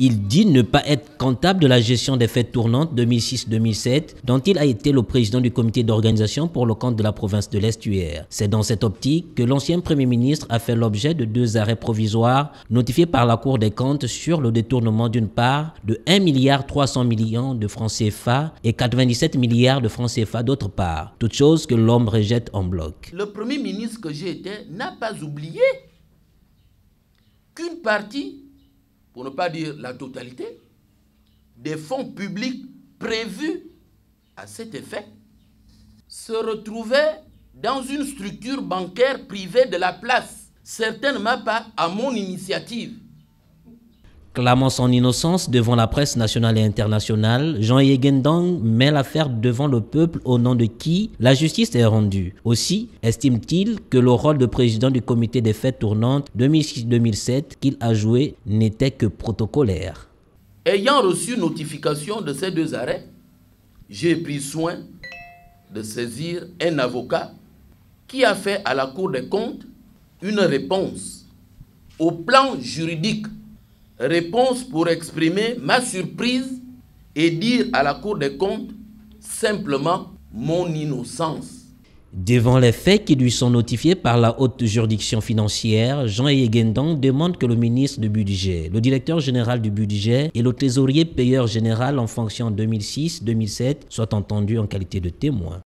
Il dit ne pas être comptable de la gestion des fêtes tournantes 2006-2007 dont il a été le président du comité d'organisation pour le compte de la province de l'Estuaire. C'est dans cette optique que l'ancien Premier ministre a fait l'objet de deux arrêts provisoires notifiés par la Cour des comptes sur le détournement d'une part de 1,3 milliard de francs CFA et 97 milliards de francs CFA d'autre part, toute chose que l'homme rejette en bloc. Le Premier ministre que j'ai été n'a pas oublié qu'une partie pour ne pas dire la totalité, des fonds publics prévus à cet effet se retrouvaient dans une structure bancaire privée de la place, certainement pas à mon initiative. Clamant son innocence devant la presse nationale et internationale, Jean Yegendang met l'affaire devant le peuple au nom de qui la justice est rendue. Aussi estime-t-il que le rôle de président du comité des fêtes tournantes 2006-2007 qu'il a joué n'était que protocolaire. Ayant reçu notification de ces deux arrêts, j'ai pris soin de saisir un avocat qui a fait à la Cour des comptes une réponse au plan juridique réponse pour exprimer ma surprise et dire à la Cour des comptes simplement mon innocence. Devant les faits qui lui sont notifiés par la haute juridiction financière, Jean Yegendang demande que le ministre du Budget, le directeur général du Budget et le trésorier payeur général en fonction 2006-2007 soient entendus en qualité de témoins.